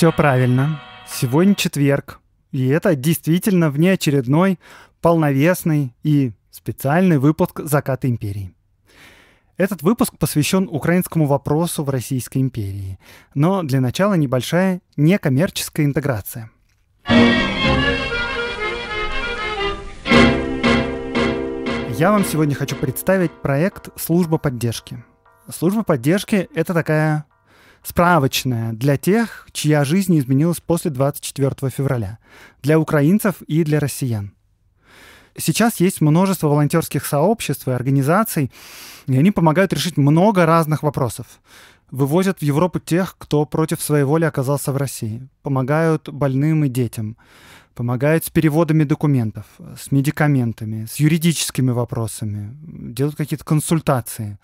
Все правильно. Сегодня четверг. И это действительно внеочередной, полновесный и специальный выпуск «Заката империи». Этот выпуск посвящен украинскому вопросу в Российской империи. Но для начала небольшая некоммерческая интеграция. Я вам сегодня хочу представить проект «Служба поддержки». Служба поддержки — это такая справочная для тех, чья жизнь изменилась после 24 февраля, для украинцев и для россиян. Сейчас есть множество волонтерских сообществ и организаций, и они помогают решить много разных вопросов. Вывозят в Европу тех, кто против своей воли оказался в России. Помогают больным и детям. Помогают с переводами документов, с медикаментами, с юридическими вопросами. Делают какие-то консультации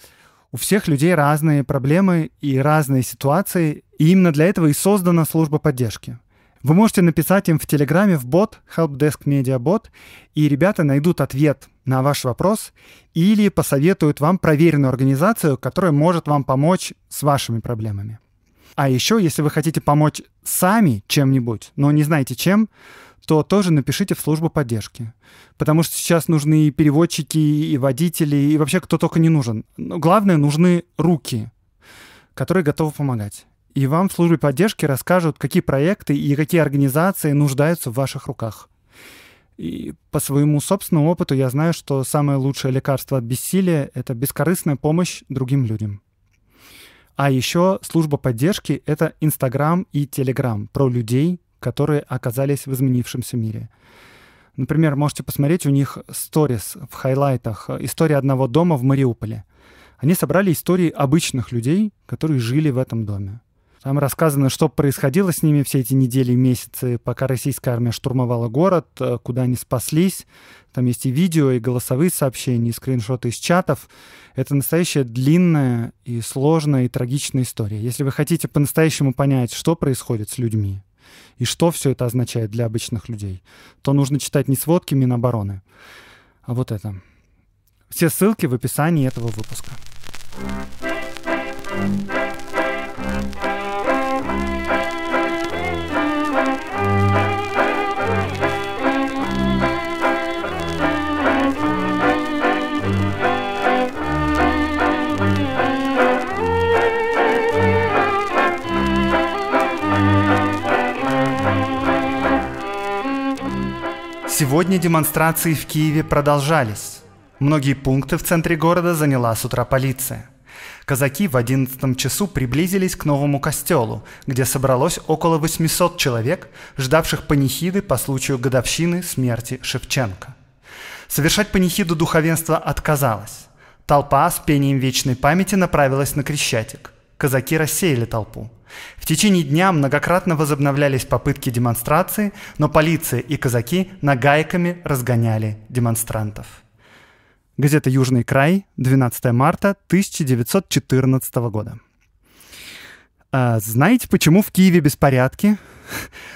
у всех людей разные проблемы и разные ситуации, и именно для этого и создана служба поддержки. Вы можете написать им в Телеграме в бот, Helpdesk Media Bot, и ребята найдут ответ на ваш вопрос или посоветуют вам проверенную организацию, которая может вам помочь с вашими проблемами. А еще, если вы хотите помочь сами чем-нибудь, но не знаете чем, то тоже напишите в службу поддержки. Потому что сейчас нужны и переводчики, и водители, и вообще кто только не нужен. Но главное, нужны руки, которые готовы помогать. И вам в службе поддержки расскажут, какие проекты и какие организации нуждаются в ваших руках. И по своему собственному опыту я знаю, что самое лучшее лекарство от бессилия — это бескорыстная помощь другим людям. А еще служба поддержки — это Инстаграм и Телеграм про людей, которые оказались в изменившемся мире. Например, можете посмотреть у них сторис в хайлайтах э, «История одного дома в Мариуполе». Они собрали истории обычных людей, которые жили в этом доме. Там рассказано, что происходило с ними все эти недели и месяцы, пока российская армия штурмовала город, э, куда они спаслись. Там есть и видео, и голосовые сообщения, и скриншоты из чатов. Это настоящая длинная и сложная и трагичная история. Если вы хотите по-настоящему понять, что происходит с людьми, и что все это означает для обычных людей, то нужно читать не сводки Минобороны, а вот это. Все ссылки в описании этого выпуска. thank you Сегодня демонстрации в Киеве продолжались. Многие пункты в центре города заняла с утра полиция. Казаки в 11 часу приблизились к новому костелу, где собралось около 800 человек, ждавших панихиды по случаю годовщины смерти Шевченко. Совершать панихиду духовенство отказалось. Толпа с пением вечной памяти направилась на Крещатик. Казаки рассеяли толпу. В течение дня многократно возобновлялись попытки демонстрации, но полиция и казаки нагайками разгоняли демонстрантов. Газета «Южный край», 12 марта 1914 года. А знаете, почему в Киеве беспорядки?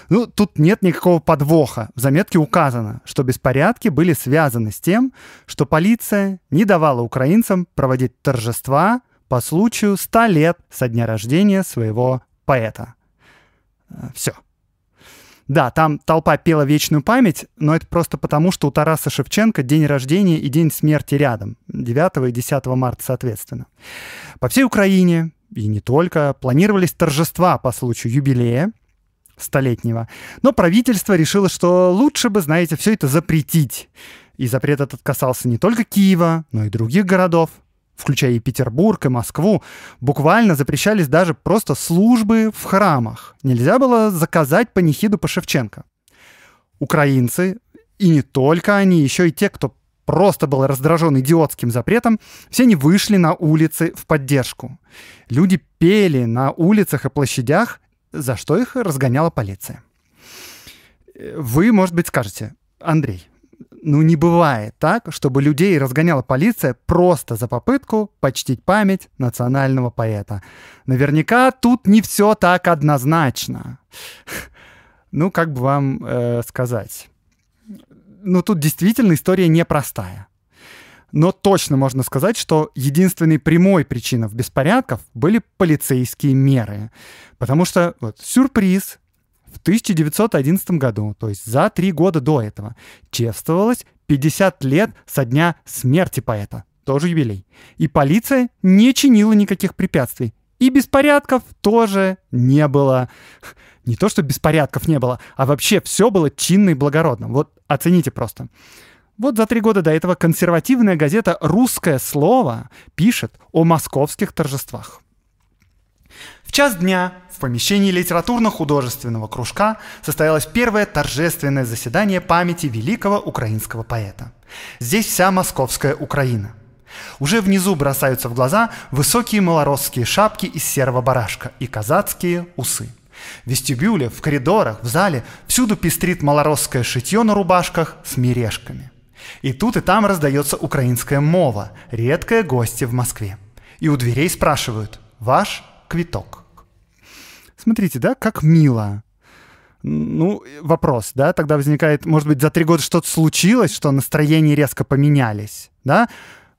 Ну, тут нет никакого подвоха. В заметке указано, что беспорядки были связаны с тем, что полиция не давала украинцам проводить торжества по случаю 100 лет со дня рождения своего поэта. Э, все. Да, там толпа пела «Вечную память», но это просто потому, что у Тараса Шевченко день рождения и день смерти рядом, 9 и 10 марта соответственно. По всей Украине, и не только, планировались торжества по случаю юбилея, столетнего. Но правительство решило, что лучше бы, знаете, все это запретить. И запрет этот касался не только Киева, но и других городов включая и Петербург, и Москву, буквально запрещались даже просто службы в храмах. Нельзя было заказать панихиду по Шевченко. Украинцы, и не только они, еще и те, кто просто был раздражен идиотским запретом, все они вышли на улицы в поддержку. Люди пели на улицах и площадях, за что их разгоняла полиция. Э, вы, может быть, скажете, Андрей, ну не бывает так, чтобы людей разгоняла полиция просто за попытку почтить память национального поэта. Наверняка тут не все так однозначно. Ну, как бы вам э, сказать. Ну, тут действительно история непростая. Но точно можно сказать, что единственной прямой причиной беспорядков были полицейские меры. Потому что, вот, сюрприз, в 1911 году, то есть за три года до этого, чествовалось 50 лет со дня смерти поэта, тоже юбилей. И полиция не чинила никаких препятствий. И беспорядков тоже не было. Не то, что беспорядков не было, а вообще все было чинно и благородно. Вот оцените просто. Вот за три года до этого консервативная газета «Русское слово» пишет о московских торжествах. В час дня в помещении литературно-художественного кружка состоялось первое торжественное заседание памяти великого украинского поэта. Здесь вся московская Украина. Уже внизу бросаются в глаза высокие малоросские шапки из серого барашка и казацкие усы. В вестибюле, в коридорах, в зале всюду пестрит малоросское шитье на рубашках с мережками. И тут и там раздается украинская мова, редкое гости в Москве. И у дверей спрашивают «Ваш квиток?» Смотрите, да, как мило. Ну, вопрос, да, тогда возникает, может быть, за три года что-то случилось, что настроения резко поменялись, да?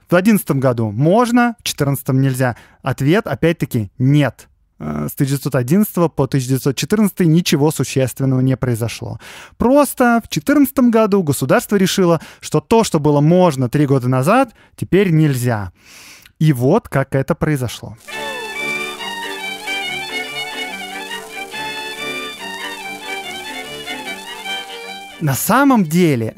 В одиннадцатом году можно, в четырнадцатом нельзя. Ответ, опять-таки, нет. Э, с 1911 по 1914 ничего существенного не произошло. Просто в 2014 году государство решило, что то, что было можно три года назад, теперь нельзя. И вот как это произошло. На самом деле,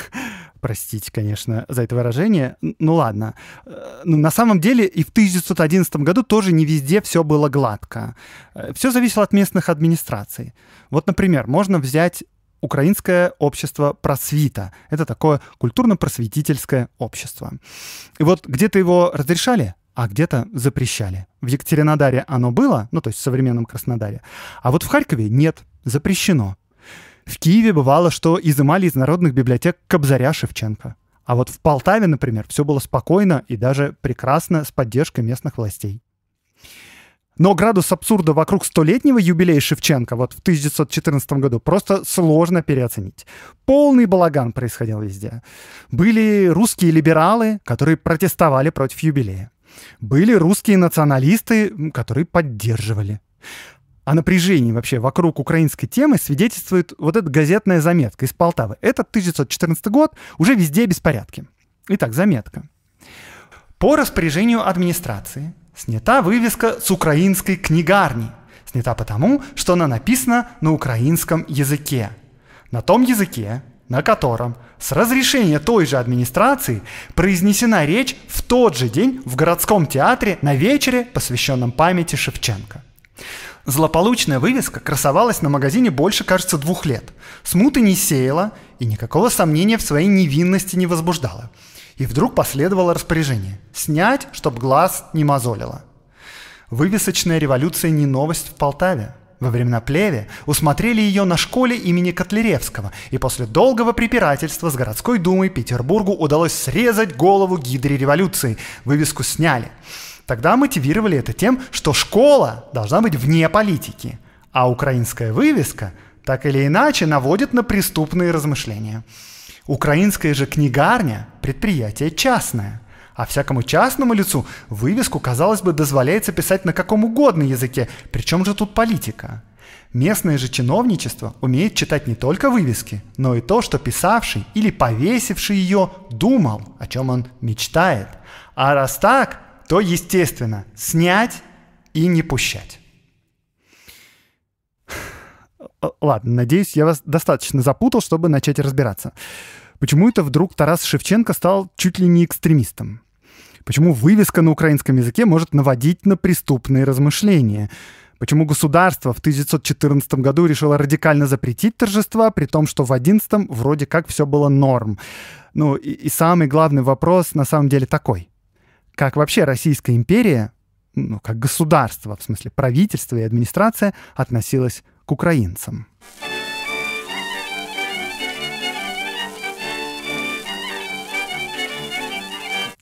простите, конечно, за это выражение, ну ладно. Э, ну, на самом деле и в 1911 году тоже не везде все было гладко. Э, все зависело от местных администраций. Вот, например, можно взять Украинское общество просвита. Это такое культурно-просветительское общество. И вот где-то его разрешали, а где-то запрещали. В Екатеринодаре оно было, ну то есть в современном Краснодаре, а вот в Харькове нет, запрещено. В Киеве бывало, что изымали из народных библиотек Кобзаря Шевченко. А вот в Полтаве, например, все было спокойно и даже прекрасно с поддержкой местных властей. Но градус абсурда вокруг столетнего юбилея Шевченко вот в 1914 году просто сложно переоценить. Полный балаган происходил везде. Были русские либералы, которые протестовали против юбилея. Были русские националисты, которые поддерживали о напряжении вообще вокруг украинской темы свидетельствует вот эта газетная заметка из Полтавы. Это 1914 год, уже везде беспорядки. Итак, заметка. По распоряжению администрации снята вывеска с украинской книгарни. Снята потому, что она написана на украинском языке. На том языке, на котором с разрешения той же администрации произнесена речь в тот же день в городском театре на вечере, посвященном памяти Шевченко. Злополучная вывеска красовалась на магазине больше, кажется, двух лет. Смуты не сеяла и никакого сомнения в своей невинности не возбуждала. И вдруг последовало распоряжение – снять, чтоб глаз не мозолило. Вывесочная революция не новость в Полтаве. Во времена плеве усмотрели ее на школе имени Котляревского, и после долгого препирательства с городской думой Петербургу удалось срезать голову гидре революции. Вывеску сняли. Тогда мотивировали это тем, что школа должна быть вне политики, а украинская вывеска так или иначе наводит на преступные размышления. Украинская же книгарня – предприятие частное, а всякому частному лицу вывеску, казалось бы, дозволяется писать на каком угодно языке, причем же тут политика. Местное же чиновничество умеет читать не только вывески, но и то, что писавший или повесивший ее думал, о чем он мечтает. А раз так, то, естественно, снять и не пущать. Э, ладно, надеюсь, я вас достаточно запутал, чтобы начать разбираться. Почему это вдруг Тарас Шевченко стал чуть ли не экстремистом? Почему вывеска на украинском языке может наводить на преступные размышления? Почему государство в 1914 году решило радикально запретить торжества, при том, что в 11 вроде как все было норм? Ну и, и самый главный вопрос на самом деле такой как вообще Российская империя, ну, как государство, в смысле правительство и администрация, относилась к украинцам.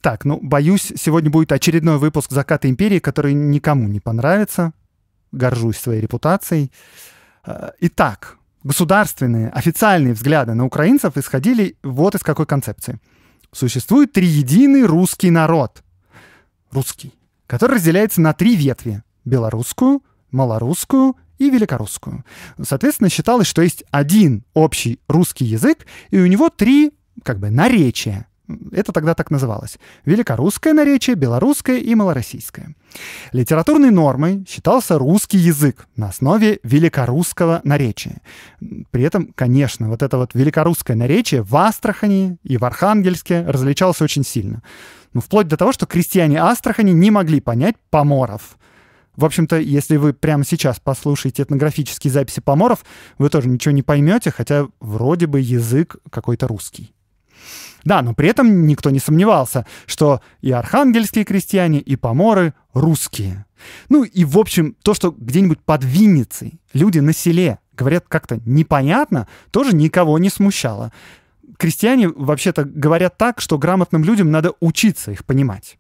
Так, ну, боюсь, сегодня будет очередной выпуск «Заката империи», который никому не понравится. Горжусь своей репутацией. Э, итак, государственные, официальные взгляды на украинцев исходили вот из какой концепции. Существует триединый русский народ, русский, который разделяется на три ветви — белорусскую, малорусскую и великорусскую. Соответственно, считалось, что есть один общий русский язык, и у него три как бы наречия. Это тогда так называлось. Великорусское наречие, белорусское и малороссийское. Литературной нормой считался русский язык на основе великорусского наречия. При этом, конечно, вот это вот великорусское наречие в Астрахани и в Архангельске различалось очень сильно. Ну, вплоть до того, что крестьяне Астрахани не могли понять поморов. В общем-то, если вы прямо сейчас послушаете этнографические записи поморов, вы тоже ничего не поймете, хотя вроде бы язык какой-то русский. Да, но при этом никто не сомневался, что и архангельские крестьяне, и поморы русские. Ну и, в общем, то, что где-нибудь под Винницей люди на селе говорят как-то непонятно, тоже никого не смущало крестьяне вообще-то говорят так, что грамотным людям надо учиться их понимать.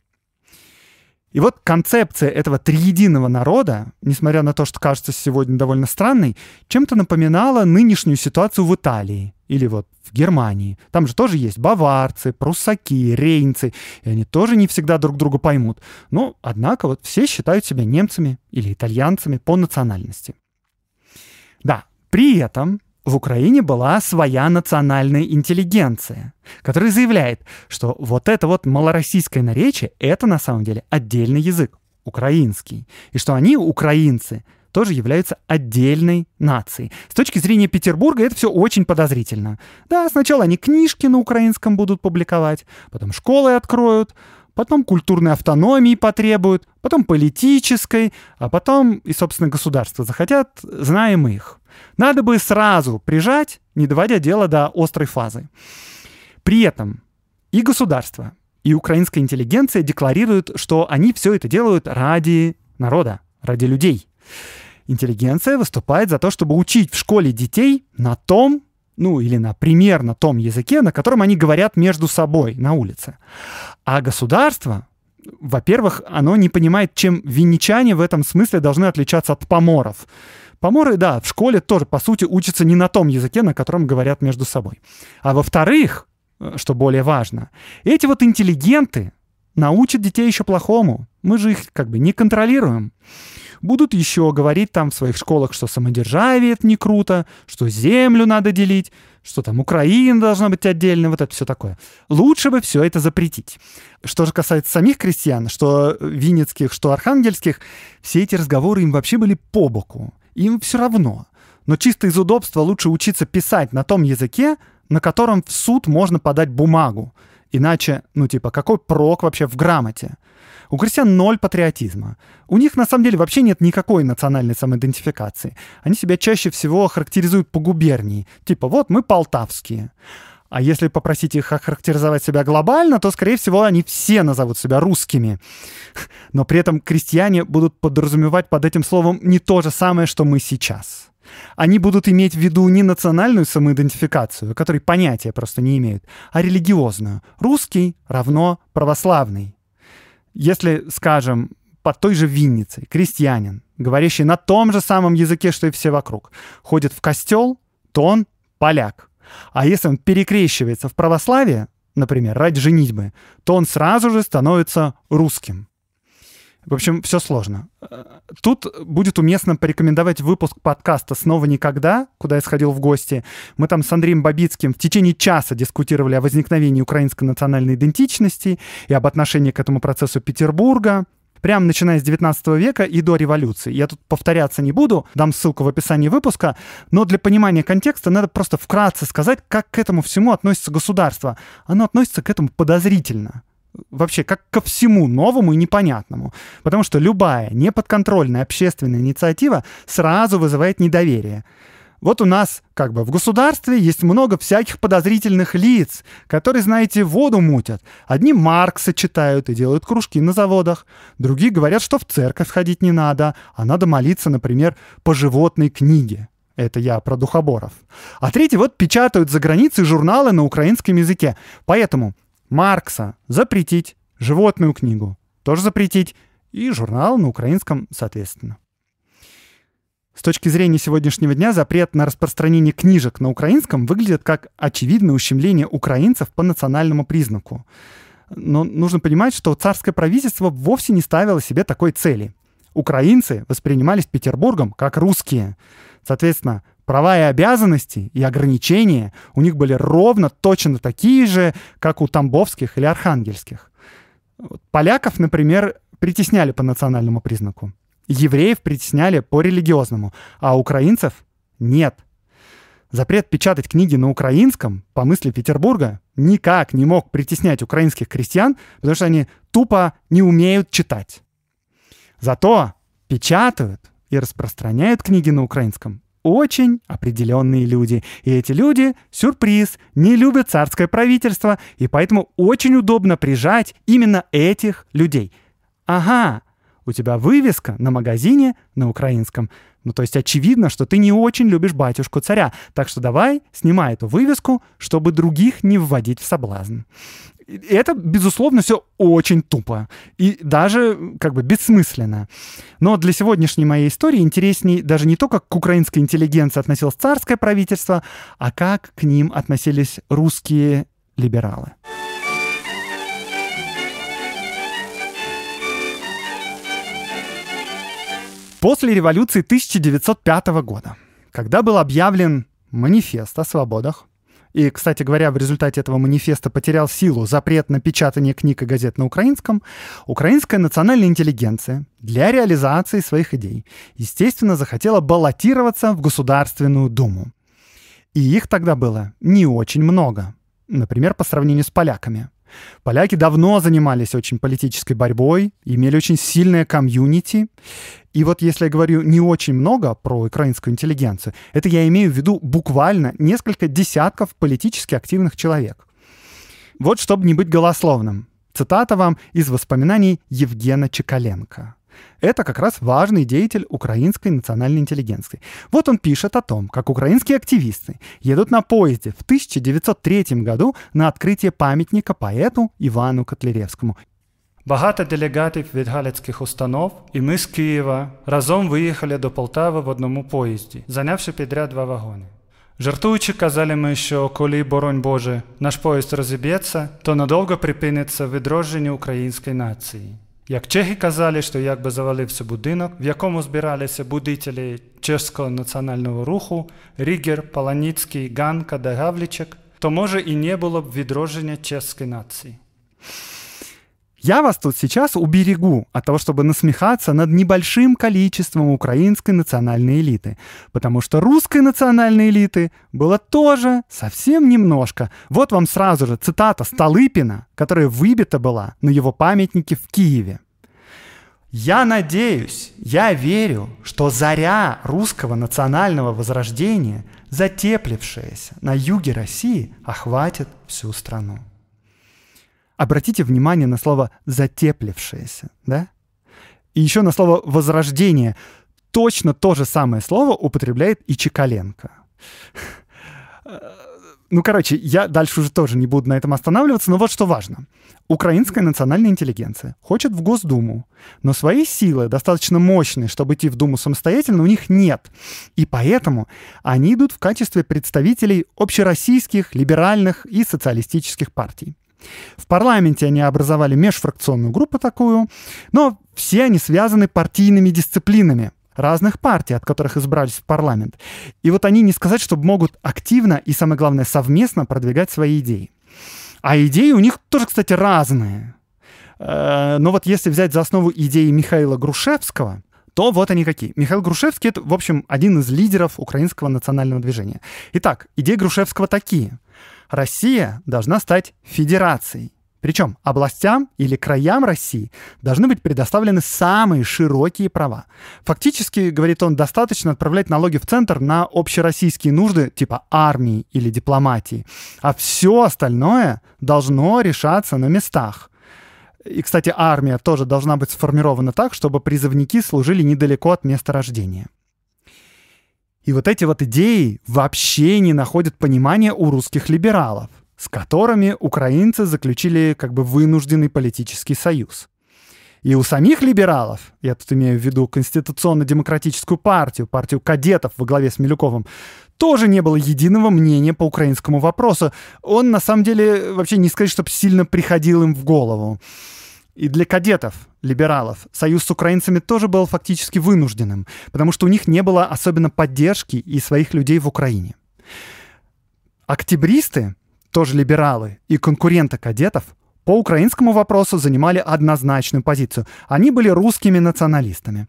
И вот концепция этого триединого народа, несмотря на то, что кажется сегодня довольно странной, чем-то напоминала нынешнюю ситуацию в Италии или вот в Германии. Там же тоже есть баварцы, пруссаки, рейнцы, и они тоже не всегда друг друга поймут. Но, однако, вот все считают себя немцами или итальянцами по национальности. Да, при этом в Украине была своя национальная интеллигенция, которая заявляет, что вот это вот малороссийское наречие — это на самом деле отдельный язык, украинский, и что они, украинцы, тоже являются отдельной нацией. С точки зрения Петербурга это все очень подозрительно. Да, сначала они книжки на украинском будут публиковать, потом школы откроют, потом культурной автономии потребуют, потом политической, а потом и, собственно, государство захотят, знаем их. Надо бы сразу прижать, не доводя дело до острой фазы. При этом и государство, и украинская интеллигенция декларируют, что они все это делают ради народа, ради людей. Интеллигенция выступает за то, чтобы учить в школе детей на том, ну или на примерно том языке, на котором они говорят между собой на улице. А государство, во-первых, оно не понимает, чем винничане в этом смысле должны отличаться от поморов. Поморы, да, в школе тоже, по сути, учатся не на том языке, на котором говорят между собой. А во-вторых, э, что более важно, эти вот интеллигенты научат детей еще плохому. Мы же их как бы не контролируем. Будут еще говорить там в своих школах, что самодержавие это не круто, что землю надо делить, что там Украина должна быть отдельно, вот это все такое. Лучше бы все это запретить. Что же касается самих крестьян, что винницких, что архангельских, все эти разговоры им вообще были по боку им все равно. Но чисто из удобства лучше учиться писать на том языке, на котором в суд можно подать бумагу. Иначе, ну типа, какой прок вообще в грамоте? У крестьян ноль патриотизма. У них на самом деле вообще нет никакой национальной самоидентификации. Они себя чаще всего характеризуют по губернии. Типа, вот мы полтавские. А если попросить их охарактеризовать себя глобально, то, скорее всего, они все назовут себя русскими. Но при этом крестьяне будут подразумевать под этим словом не то же самое, что мы сейчас. Они будут иметь в виду не национальную самоидентификацию, которой понятия просто не имеют, а религиозную. Русский равно православный. Если, скажем, под той же винницей крестьянин, говорящий на том же самом языке, что и все вокруг, ходит в костел, то он поляк. А если он перекрещивается в православие, например, ради женитьбы, то он сразу же становится русским. В общем, все сложно. Э, тут будет уместно порекомендовать выпуск подкаста «Снова никогда», куда я сходил в гости. Мы там с Андреем Бабицким в течение часа дискутировали о возникновении украинской национальной идентичности и об отношении к этому процессу Петербурга. Прямо начиная с 19 века и до революции. Я тут повторяться не буду, дам ссылку в описании выпуска, но для понимания контекста надо просто вкратце сказать, как к этому всему относится государство. Оно относится к этому подозрительно вообще как ко всему новому и непонятному. Потому что любая неподконтрольная общественная инициатива сразу вызывает недоверие вот у нас как бы в государстве есть много всяких подозрительных лиц, которые, знаете, воду мутят. Одни Маркса читают и делают кружки на заводах, другие говорят, что в церковь ходить не надо, а надо молиться, например, по животной книге. Это я про духоборов. А третьи вот печатают за границей журналы на украинском языке. Поэтому Маркса запретить, животную книгу тоже запретить и журнал на украинском, соответственно. С точки зрения сегодняшнего дня запрет на распространение книжек на украинском выглядит как очевидное ущемление украинцев по национальному признаку. Но нужно понимать, что царское правительство вовсе не ставило себе такой цели. Украинцы воспринимались Петербургом как русские. Соответственно, права и обязанности и ограничения у них были ровно точно такие же, как у тамбовских или архангельских. Поляков, например, притесняли по национальному признаку. Евреев притесняли по-религиозному, а украинцев нет. Запрет печатать книги на украинском, по мысли Петербурга, никак не мог притеснять украинских крестьян, потому что они тупо не умеют читать. Зато печатают и распространяют книги на украинском очень определенные люди. И эти люди, сюрприз, не любят царское правительство, и поэтому очень удобно прижать именно этих людей. Ага, у тебя вывеска на магазине на украинском. Ну, то есть очевидно, что ты не очень любишь батюшку царя. Так что давай снимай эту вывеску, чтобы других не вводить в соблазн. И это, безусловно, все очень тупо и даже как бы бессмысленно. Но для сегодняшней моей истории интересней даже не то, как к украинской интеллигенции относилось царское правительство, а как к ним относились русские либералы. После революции 1905 года, когда был объявлен манифест о свободах, и, кстати говоря, в результате этого манифеста потерял силу запрет на печатание книг и газет на украинском, украинская национальная интеллигенция для реализации своих идей, естественно, захотела баллотироваться в Государственную Думу. И их тогда было не очень много, например, по сравнению с поляками – Поляки давно занимались очень политической борьбой, имели очень сильное комьюнити. И вот если я говорю не очень много про украинскую интеллигенцию, это я имею в виду буквально несколько десятков политически активных человек. Вот чтобы не быть голословным, цитата вам из воспоминаний Евгена Чекаленко это как раз важный деятель украинской национальной интеллигенции. Вот он пишет о том, как украинские активисты едут на поезде в 1903 году на открытие памятника поэту Ивану Котляревскому. Багато делегатів від галицьких установ, і ми з Києва разом виїхали до Полтави в одному поїзді, зайнявши підряд два вагони. Жартуючи, казали ми, що коли, боронь Боже, наш поїзд розіб'ється, то надовго припиниться відродження української нації. Як чехи казали, що якби завалився будинок, в якому збиралися будителі чешського національного руху, Рігер, Паланіцький, Ганка да Гавлічек, то може і не було б відродження чеської нації. Я вас тут сейчас уберегу от того, чтобы насмехаться над небольшим количеством украинской национальной элиты, потому что русской национальной элиты было тоже совсем немножко. Вот вам сразу же цитата Столыпина, которая выбита была на его памятнике в Киеве. Я надеюсь, я верю, что заря русского национального возрождения, затеплившаяся на юге России, охватит всю страну. Обратите внимание на слово «затеплившееся», да? И еще на слово «возрождение». Точно то же самое слово употребляет и Чекаленко. Э, ну, короче, я дальше уже тоже не буду на этом останавливаться, но вот что важно. Украинская национальная интеллигенция хочет в Госдуму, но свои силы, достаточно мощные, чтобы идти в Думу самостоятельно, у них нет. И поэтому они идут в качестве представителей общероссийских, либеральных и социалистических партий. В парламенте они образовали межфракционную группу такую, но все они связаны партийными дисциплинами разных партий, от которых избрались в парламент. И вот они не сказать, что могут активно и, самое главное, совместно продвигать свои идеи. А идеи у них тоже, кстати, разные. Э, но вот если взять за основу идеи Михаила Грушевского, то вот они какие. Михаил Грушевский — это, в общем, один из лидеров украинского национального движения. Итак, идеи Грушевского такие — Россия должна стать федерацией. Причем областям или краям России должны быть предоставлены самые широкие права. Фактически, говорит он, достаточно отправлять налоги в центр на общероссийские нужды типа армии или дипломатии, а все остальное должно решаться на местах. И, кстати, армия тоже должна быть сформирована так, чтобы призывники служили недалеко от места рождения. И вот эти вот идеи вообще не находят понимания у русских либералов, с которыми украинцы заключили как бы вынужденный политический союз. И у самих либералов, я тут имею в виду Конституционно-демократическую партию, партию кадетов во главе с Милюковым, тоже не было единого мнения по украинскому вопросу. Он, на самом деле, вообще не сказать, чтобы сильно приходил им в голову и для кадетов, либералов, союз с украинцами тоже был фактически вынужденным, потому что у них не было особенно поддержки и своих людей в Украине. Октябристы, тоже либералы и конкуренты кадетов, по украинскому вопросу занимали однозначную позицию. Они были русскими националистами.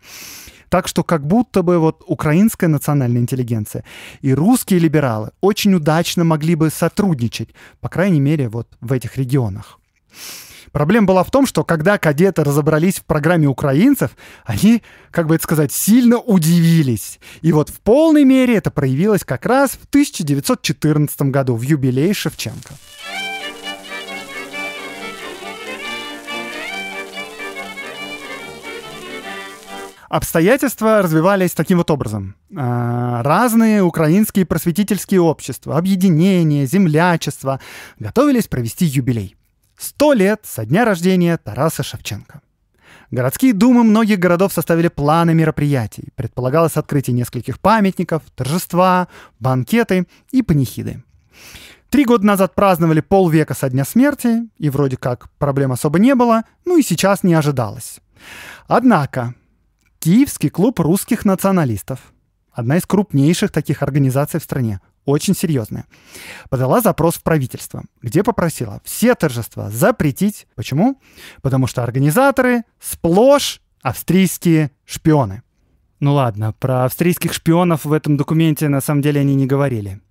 Так что как будто бы вот украинская национальная интеллигенция и русские либералы очень удачно могли бы сотрудничать, по крайней мере, вот в этих регионах. Проблема была в том, что когда кадеты разобрались в программе украинцев, они, как бы это сказать, сильно удивились. И вот в полной мере это проявилось как раз в 1914 году, в юбилей Шевченко. Обстоятельства развивались таким вот образом. А, разные украинские просветительские общества, объединения, землячества готовились провести юбилей. 100 лет со дня рождения Тараса Шевченко. Городские думы многих городов составили планы мероприятий. Предполагалось открытие нескольких памятников, торжества, банкеты и панихиды. Три года назад праздновали полвека со дня смерти, и вроде как проблем особо не было, ну и сейчас не ожидалось. Однако, Киевский клуб русских националистов, одна из крупнейших таких организаций в стране, очень серьезная. Подала запрос в правительство, где попросила все торжества запретить. Почему? Потому что организаторы сплошь австрийские шпионы. Ну ладно, про австрийских шпионов в этом документе на самом деле они не говорили.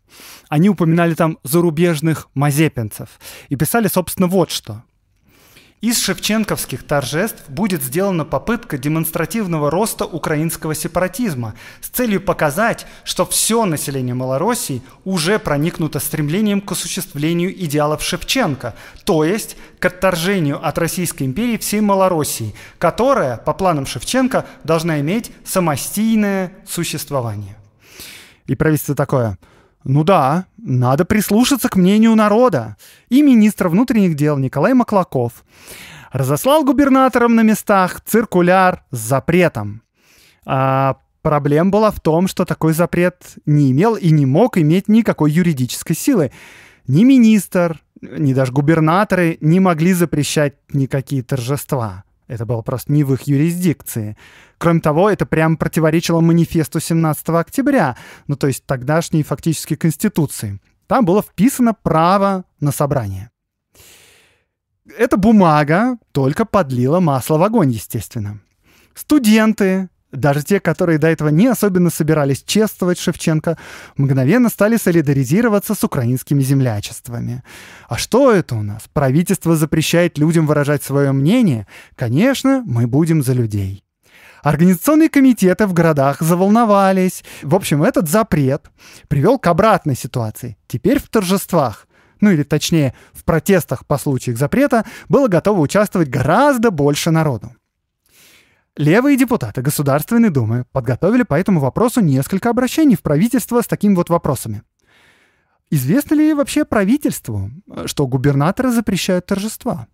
Они упоминали там зарубежных мазепинцев и писали, собственно, вот что. Из шевченковских торжеств будет сделана попытка демонстративного роста украинского сепаратизма с целью показать, что все население Малороссии уже проникнуто стремлением к осуществлению идеалов Шевченко, то есть к отторжению от Российской империи всей Малороссии, которая, по планам Шевченко, должна иметь самостийное существование. И правительство такое – ну да, надо прислушаться к мнению народа. И министр внутренних дел Николай Маклаков разослал губернаторам на местах циркуляр с запретом. А проблем была в том, что такой запрет не имел и не мог иметь никакой юридической силы. Ни министр, ни даже губернаторы не могли запрещать никакие торжества. Это было просто не в их юрисдикции. Кроме того, это прямо противоречило манифесту 17 октября, ну то есть тогдашней фактически Конституции. Там было вписано право на собрание. Эта бумага только подлила масло в огонь, естественно. Студенты, даже те, которые до этого не особенно собирались чествовать Шевченко, мгновенно стали солидаризироваться с украинскими землячествами. А что это у нас? Правительство запрещает людям выражать свое мнение? Конечно, мы будем за людей. Организационные комитеты в городах заволновались. В общем, этот запрет привел к обратной ситуации. Теперь в торжествах ну или точнее в протестах по случаю запрета, было готово участвовать гораздо больше народу. Левые депутаты Государственной Думы подготовили по этому вопросу несколько обращений в правительство с такими вот вопросами. Известно ли вообще правительству, что губернаторы запрещают торжества?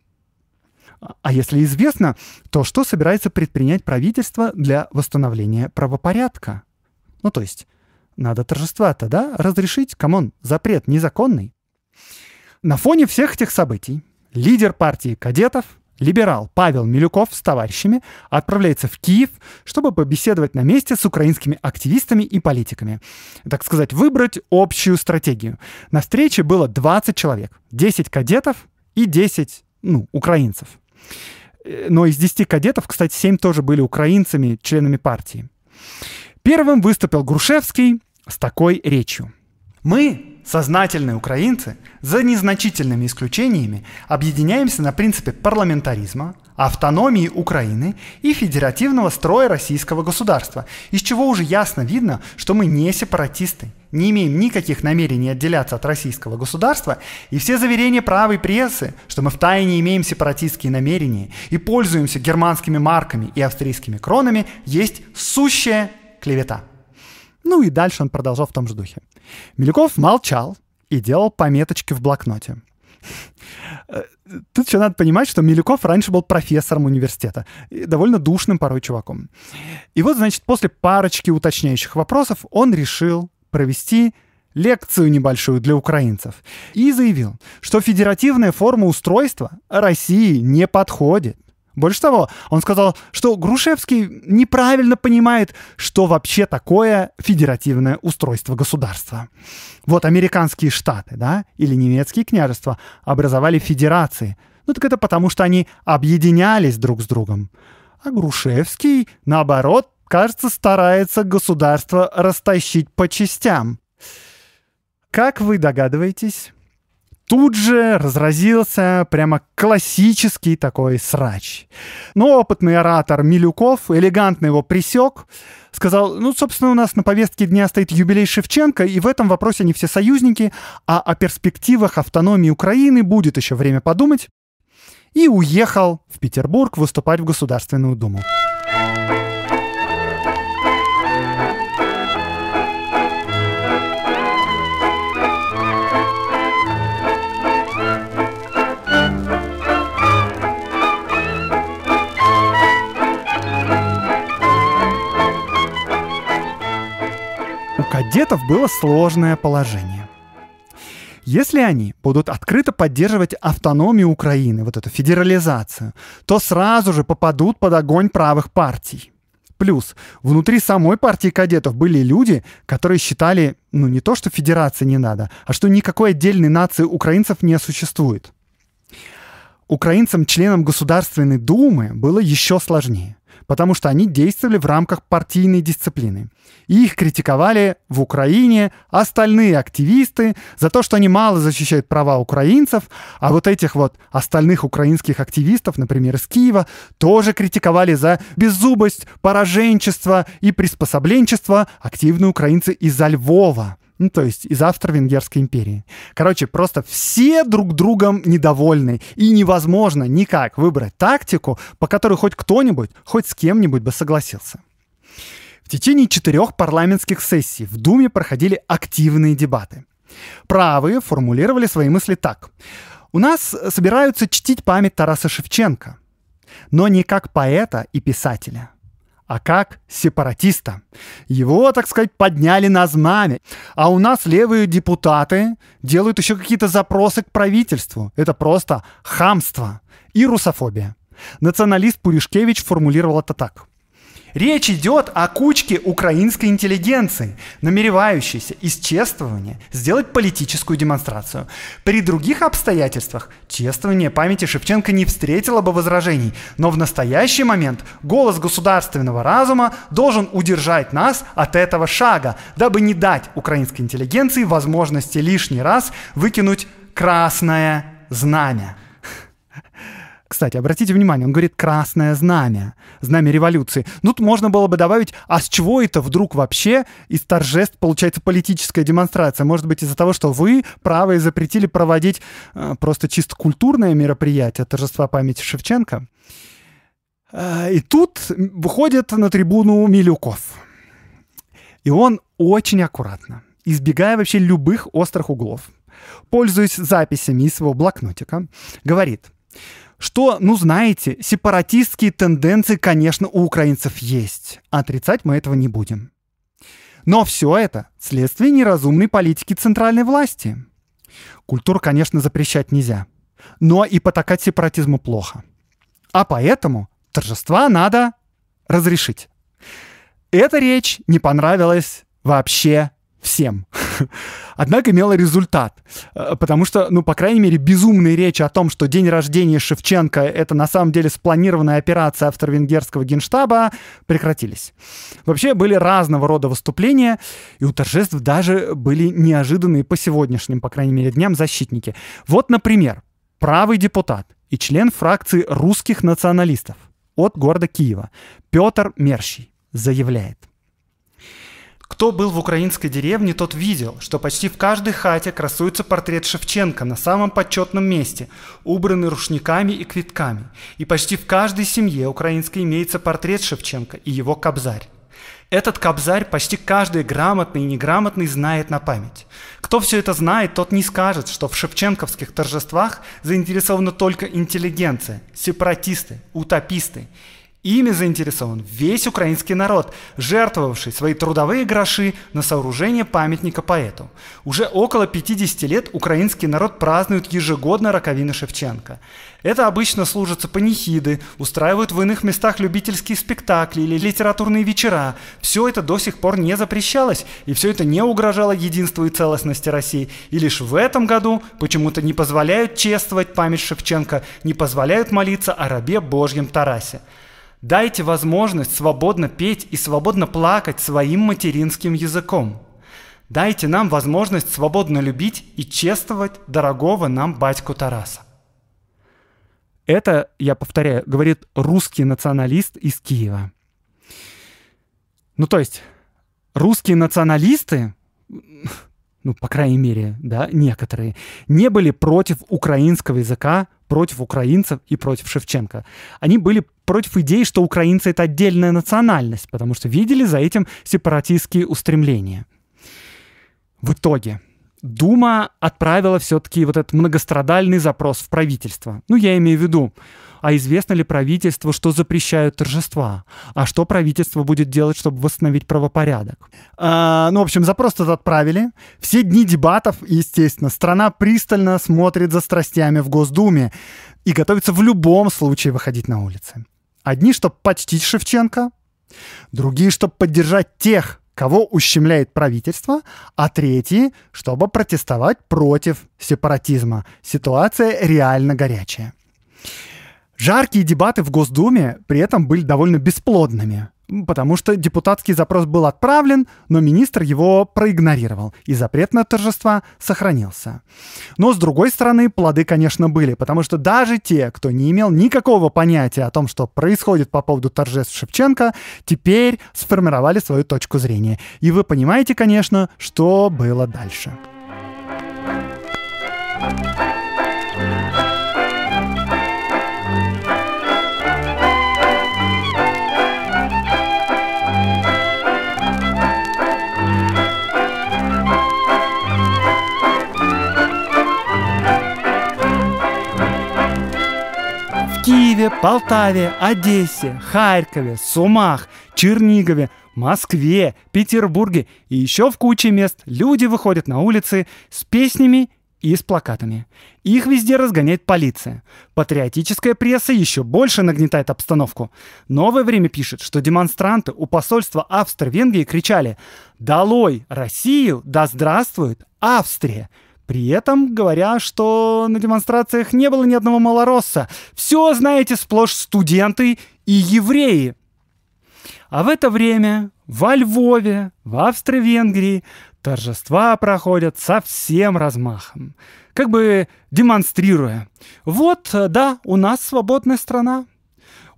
А, а если известно, то что собирается предпринять правительство для восстановления правопорядка? Ну то есть, надо торжества-то, да? Разрешить, камон, запрет незаконный. На фоне всех этих событий лидер партии кадетов Либерал Павел Милюков с товарищами отправляется в Киев, чтобы побеседовать на месте с украинскими активистами и политиками. Так сказать, выбрать общую стратегию. На встрече было 20 человек, 10 кадетов и 10 ну, украинцев. Э, но из 10 кадетов, кстати, 7 тоже были украинцами, членами партии. Первым выступил Грушевский с такой речью. Мы сознательные украинцы, за незначительными исключениями, объединяемся на принципе парламентаризма, автономии Украины и федеративного строя российского государства, из чего уже ясно видно, что мы не сепаратисты, не имеем никаких намерений отделяться от российского государства, и все заверения правой прессы, что мы в тайне имеем сепаратистские намерения и пользуемся германскими марками и австрийскими кронами, есть сущая клевета. Ну и дальше он продолжал в том же духе. Милюков молчал и делал пометочки в блокноте. Э, тут еще надо понимать, что Милюков раньше был профессором университета, довольно душным порой чуваком. И вот, значит, после парочки уточняющих вопросов он решил провести лекцию небольшую для украинцев и заявил, что федеративная форма устройства России не подходит. Больше того, он сказал, что Грушевский неправильно понимает, что вообще такое федеративное устройство государства. Вот американские штаты, да, или немецкие княжества образовали федерации. Ну так это потому, что они объединялись друг с другом. А Грушевский, наоборот, кажется, старается государство растащить по частям. Как вы догадываетесь, тут же разразился прямо классический такой срач. Но опытный оратор Милюков элегантно его присек, сказал, ну, собственно, у нас на повестке дня стоит юбилей Шевченко, и в этом вопросе не все союзники, а о перспективах автономии Украины будет еще время подумать. И уехал в Петербург выступать в Государственную Думу. кадетов было сложное положение. Если они будут открыто поддерживать автономию Украины, вот эту федерализацию, то сразу же попадут под огонь правых партий. Плюс внутри самой партии кадетов были люди, которые считали, ну не то, что федерации не надо, а что никакой отдельной нации украинцев не существует. Украинцам, членам Государственной Думы, было еще сложнее, потому что они действовали в рамках партийной дисциплины. И их критиковали в Украине остальные активисты за то, что они мало защищают права украинцев, а вот этих вот остальных украинских активистов, например, из Киева, тоже критиковали за беззубость, пораженчество и приспособленчество активные украинцы из Львова – ну, то есть из Австро-Венгерской империи. Короче, просто все друг другом недовольны, и невозможно никак выбрать тактику, по которой хоть кто-нибудь, хоть с кем-нибудь бы согласился. В течение четырех парламентских сессий в Думе проходили активные дебаты. Правые формулировали свои мысли так. У нас собираются чтить память Тараса Шевченко, но не как поэта и писателя, а как сепаратиста. Его, так сказать, подняли на знамя. А у нас левые депутаты делают еще какие-то запросы к правительству. Это просто хамство и русофобия. Националист Пуришкевич формулировал это так – Речь идет о кучке украинской интеллигенции, намеревающейся из чествования сделать политическую демонстрацию. При других обстоятельствах чествование памяти Шевченко не встретило бы возражений, но в настоящий момент голос государственного разума должен удержать нас от этого шага, дабы не дать украинской интеллигенции возможности лишний раз выкинуть красное знамя. Кстати, обратите внимание, он говорит «красное знамя», «знамя революции». Ну, тут можно было бы добавить, а с чего это вдруг вообще из торжеств получается политическая демонстрация? Может быть, из-за того, что вы, правые, запретили проводить э, просто чисто культурное мероприятие торжества памяти Шевченко? Э, и тут выходит на трибуну Милюков. И он очень аккуратно, избегая вообще любых острых углов, пользуясь записями из своего блокнотика, говорит – что, ну знаете, сепаратистские тенденции, конечно, у украинцев есть. Отрицать мы этого не будем. Но все это следствие неразумной политики центральной власти. Культуру, конечно, запрещать нельзя. Но и потакать сепаратизму плохо. А поэтому торжества надо разрешить. Эта речь не понравилась вообще всем. однако имела результат. Э, потому что, ну, по крайней мере, безумные речи о том, что день рождения Шевченко — это на самом деле спланированная операция австро-венгерского генштаба, прекратились. Вообще были разного рода выступления, и у торжеств даже были неожиданные по сегодняшним, по крайней мере, дням защитники. Вот, например, правый депутат и член фракции русских националистов от города Киева Петр Мерщий заявляет — кто был в украинской деревне, тот видел, что почти в каждой хате красуется портрет Шевченко на самом почетном месте, убранный рушниками и квитками. И почти в каждой семье украинской имеется портрет Шевченко и его кобзарь. Этот кобзарь почти каждый грамотный и неграмотный знает на память. Кто все это знает, тот не скажет, что в шевченковских торжествах заинтересована только интеллигенция, сепаратисты, утописты Ими заинтересован весь украинский народ, жертвовавший свои трудовые гроши на сооружение памятника поэту. Уже около 50 лет украинский народ празднует ежегодно роковины Шевченко. Это обычно служатся панихиды, устраивают в иных местах любительские спектакли или литературные вечера. Все это до сих пор не запрещалось, и все это не угрожало единству и целостности России. И лишь в этом году почему-то не позволяют чествовать память Шевченко, не позволяют молиться о рабе Божьем Тарасе. Дайте возможность свободно петь и свободно плакать своим материнским языком. Дайте нам возможность свободно любить и чествовать дорогого нам батьку Тараса. Это, я повторяю, говорит русский националист из Киева. Ну, то есть, русские националисты, ну, по крайней мере, да, некоторые, не были против украинского языка, против украинцев и против Шевченко. Они были против идей, что украинцы — это отдельная национальность, потому что видели за этим сепаратистские устремления. В итоге Дума отправила все-таки вот этот многострадальный запрос в правительство. Ну, я имею в виду, а известно ли правительству, что запрещают торжества? А что правительство будет делать, чтобы восстановить правопорядок? А, ну, в общем, запрос этот отправили. Все дни дебатов, естественно, страна пристально смотрит за страстями в Госдуме и готовится в любом случае выходить на улицы. Одни, чтобы почтить Шевченко, другие, чтобы поддержать тех, кого ущемляет правительство, а третьи, чтобы протестовать против сепаратизма. Ситуация реально горячая. Жаркие дебаты в Госдуме при этом были довольно бесплодными потому что депутатский запрос был отправлен, но министр его проигнорировал, и запрет на торжества сохранился. Но, с другой стороны, плоды, конечно, были, потому что даже те, кто не имел никакого понятия о том, что происходит по поводу торжеств Шевченко, теперь сформировали свою точку зрения. И вы понимаете, конечно, что было дальше. Киеве, Полтаве, Одессе, Харькове, Сумах, Чернигове, Москве, Петербурге и еще в куче мест люди выходят на улицы с песнями и с плакатами. Их везде разгоняет полиция. Патриотическая пресса еще больше нагнетает обстановку. Новое время пишет, что демонстранты у посольства Австро-Венгрии кричали «Долой Россию! Да здравствует Австрия!» При этом говоря, что на демонстрациях не было ни одного малоросса. Все, знаете, сплошь студенты и евреи. А в это время во Львове, в Австро-Венгрии торжества проходят со всем размахом, как бы демонстрируя. Вот, да, у нас свободная страна.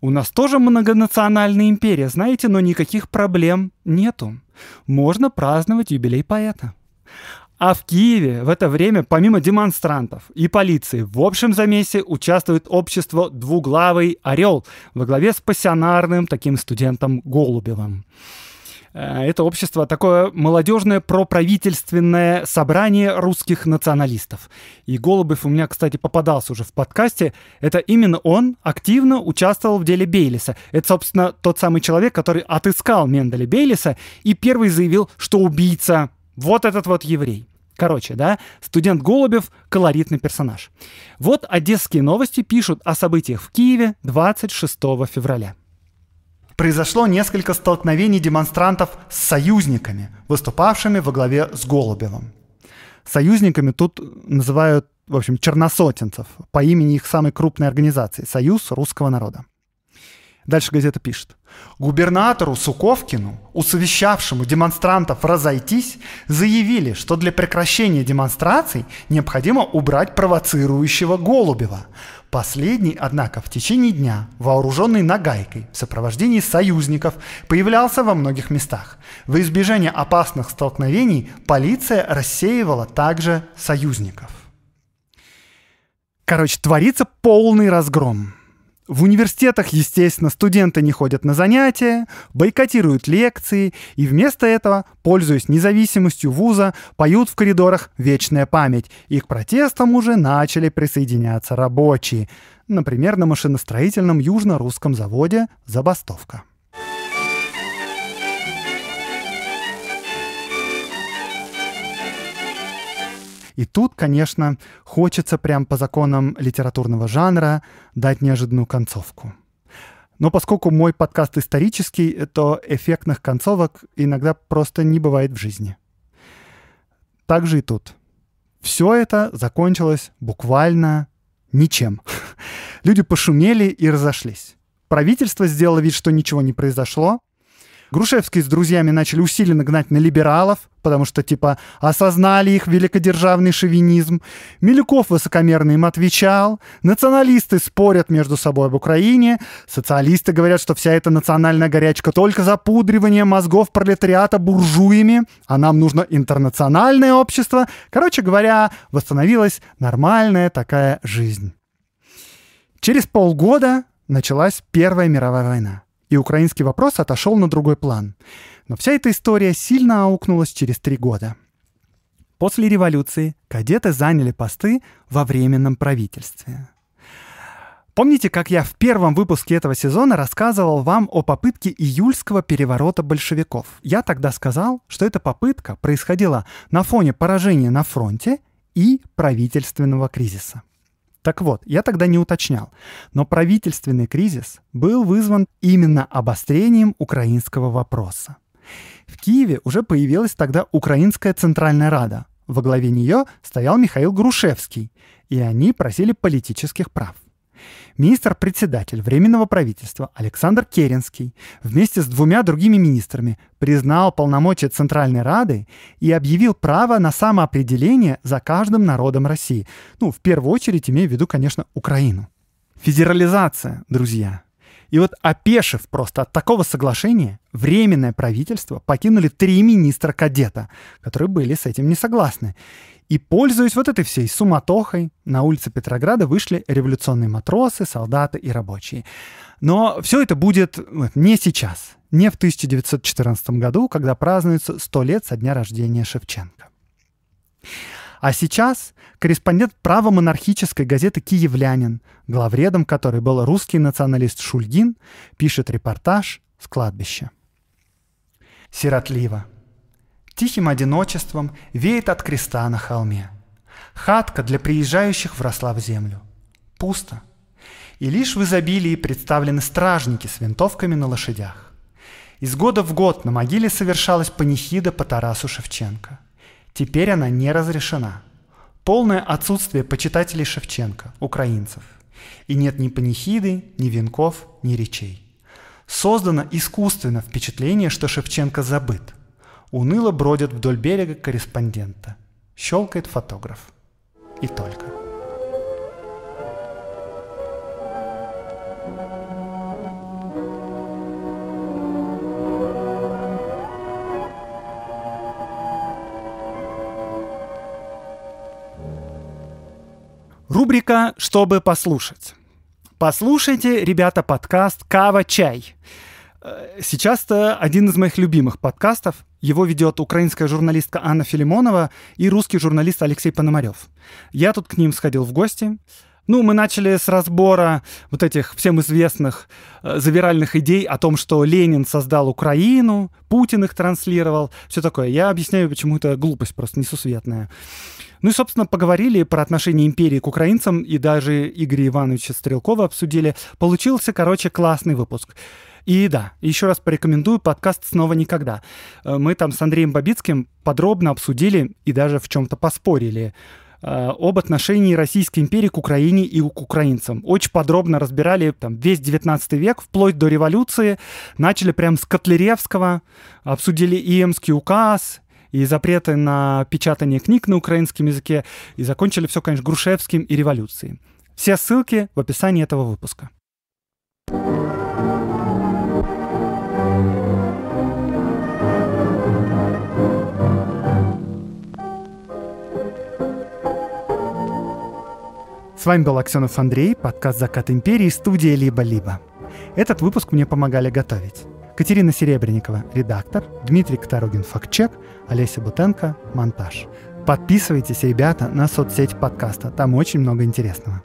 У нас тоже многонациональная империя, знаете, но никаких проблем нету. Можно праздновать юбилей поэта. А в Киеве в это время, помимо демонстрантов и полиции, в общем замесе участвует общество «Двуглавый орел» во главе с пассионарным таким студентом Голубевым. Э, это общество такое молодежное проправительственное собрание русских националистов. И Голубев у меня, кстати, попадался уже в подкасте. Это именно он активно участвовал в деле Бейлиса. Это, собственно, тот самый человек, который отыскал Менделя Бейлиса и первый заявил, что убийца вот этот вот еврей. Короче, да, студент Голубев – колоритный персонаж. Вот одесские новости пишут о событиях в Киеве 26 февраля. Произошло несколько столкновений демонстрантов с союзниками, выступавшими во главе с Голубевым. Союзниками тут называют, в общем, черносотенцев по имени их самой крупной организации – Союз русского народа. Дальше газета пишет. Губернатору Суковкину, усовещавшему демонстрантов разойтись, заявили, что для прекращения демонстраций необходимо убрать провоцирующего Голубева. Последний, однако, в течение дня, вооруженный нагайкой, в сопровождении союзников, появлялся во многих местах. Во избежание опасных столкновений полиция рассеивала также союзников. Короче, творится полный разгром. В университетах, естественно, студенты не ходят на занятия, бойкотируют лекции и вместо этого, пользуясь независимостью вуза, поют в коридорах «Вечная память». И к протестам уже начали присоединяться рабочие. Например, на машиностроительном южно-русском заводе «Забастовка». И тут, конечно, хочется прям по законам литературного жанра дать неожиданную концовку. Но поскольку мой подкаст исторический, то эффектных концовок иногда просто не бывает в жизни. Так же и тут. Все это закончилось буквально ничем. Люди пошумели и разошлись. Правительство сделало вид, что ничего не произошло, Грушевский с друзьями начали усиленно гнать на либералов, потому что, типа, осознали их великодержавный шовинизм. Милюков высокомерно им отвечал. Националисты спорят между собой об Украине. Социалисты говорят, что вся эта национальная горячка только запудривание мозгов пролетариата буржуями, а нам нужно интернациональное общество. Короче говоря, восстановилась нормальная такая жизнь. Через полгода началась Первая мировая война и украинский вопрос отошел на другой план. Но вся эта история сильно аукнулась через три года. После революции кадеты заняли посты во временном правительстве. Помните, как я в первом выпуске этого сезона рассказывал вам о попытке июльского переворота большевиков? Я тогда сказал, что эта попытка происходила на фоне поражения на фронте и правительственного кризиса. Так вот, я тогда не уточнял, но правительственный кризис был вызван именно обострением украинского вопроса. В Киеве уже появилась тогда Украинская Центральная Рада. Во главе нее стоял Михаил Грушевский, и они просили политических прав. Министр-председатель Временного правительства Александр Керенский вместе с двумя другими министрами признал полномочия Центральной Рады и объявил право на самоопределение за каждым народом России. Ну, в первую очередь имею в виду, конечно, Украину. Федерализация, друзья. И вот опешив просто от такого соглашения, Временное правительство покинули три министра кадета, которые были с этим не согласны. И пользуясь вот этой всей суматохой, на улице Петрограда вышли революционные матросы, солдаты и рабочие. Но все это будет не сейчас, не в 1914 году, когда празднуется 100 лет со дня рождения Шевченко. А сейчас корреспондент правомонархической газеты «Киевлянин», главредом которой был русский националист Шульгин, пишет репортаж с кладбища. Сиротливо – Тихим одиночеством веет от креста на холме. Хатка для приезжающих вросла в землю. Пусто. И лишь в изобилии представлены стражники с винтовками на лошадях. Из года в год на могиле совершалась панихида по Тарасу Шевченко. Теперь она не разрешена. Полное отсутствие почитателей Шевченко, украинцев. И нет ни панихиды, ни венков, ни речей. Создано искусственно впечатление, что Шевченко забыт – Уныло бродят вдоль берега корреспондента. Щелкает фотограф. И только. Рубрика «Чтобы послушать». Послушайте, ребята, подкаст «Кава-чай». Э, сейчас-то один из моих любимых подкастов. Его ведет украинская журналистка Анна Филимонова и русский журналист Алексей Пономарев. Я тут к ним сходил в гости. Ну, мы начали с разбора вот этих всем известных э, завиральных идей о том, что Ленин создал Украину, Путин их транслировал, все такое. Я объясняю, почему это глупость просто несусветная. Ну и, собственно, поговорили про отношение империи к украинцам, и даже Игоря Ивановича Стрелкова обсудили. Получился, короче, классный выпуск. И да, еще раз порекомендую подкаст «Снова никогда». Э, мы там с Андреем Бабицким подробно обсудили и даже в чем-то поспорили э, об отношении Российской империи к Украине и к украинцам. Очень подробно разбирали там, весь 19 век, вплоть до революции. Начали прям с Котляревского, обсудили Иемский указ, и запреты на печатание книг на украинском языке, и закончили все, конечно, Грушевским и революцией. Все ссылки в описании этого выпуска. С вами был Аксенов Андрей, подкаст «Закат империи», студия «Либо-либо». Этот выпуск мне помогали готовить. Катерина Серебренникова, редактор, Дмитрий Катарогин, фактчек, Олеся Бутенко, монтаж. Подписывайтесь, ребята, на соцсеть подкаста, там очень много интересного.